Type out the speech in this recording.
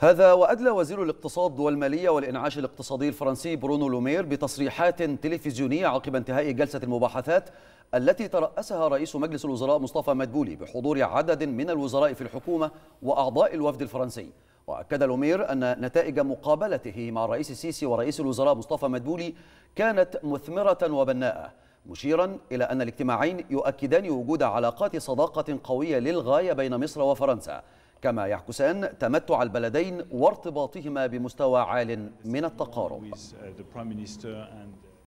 هذا وأدلى وزير الاقتصاد والمالية والإنعاش الاقتصادي الفرنسي برونو لومير بتصريحات تلفزيونية عقب انتهاء جلسة المباحثات التي ترأسها رئيس مجلس الوزراء مصطفى مدبولي بحضور عدد من الوزراء في الحكومة وأعضاء الوفد الفرنسي وأكد لومير أن نتائج مقابلته مع الرئيس السيسي ورئيس الوزراء مصطفى مدبولي كانت مثمرة وبناءة مشيرا إلى أن الاجتماعين يؤكدان وجود علاقات صداقة قوية للغاية بين مصر وفرنسا كما يعكسان تمتع البلدين وارتباطهما بمستوى عال من التقارب uh,